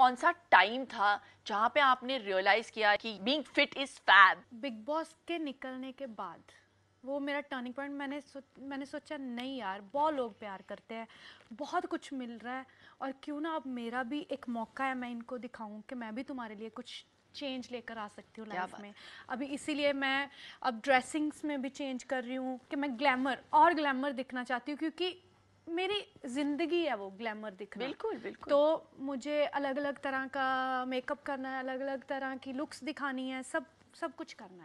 कौन सा टाइम था जहाँ पे आपने रियलाइज किया कि being fit is fab Bigg Boss के निकलने के बाद वो मेरा टर्निंग पॉइंट मैंने सो, मैंने सोचा नहीं यार बहुत लोग प्यार करते हैं बहुत कुछ मिल रहा है और क्यों ना अब मेरा भी एक मौका है मैं इनको दिखाऊं कि मैं भी तुम्हारे लिए कुछ चेंज लेकर आ सकती हूँ लाइफ में अभी इसीलिए मैं अब ड्रेसिंग्स में भी चेंज कर रही हूँ कि मैं ग्लैमर और ग्लैमर दिखना चाहती हूँ क्योंकि मेरी ज़िंदगी है वो ग्लैमर दिखना बिल्कुल बिल्कुल तो मुझे अलग अलग तरह का मेकअप करना है अलग अलग तरह की लुक्स दिखानी है सब सब कुछ करना है